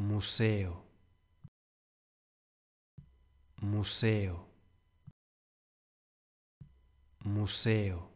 museo, museo, museo.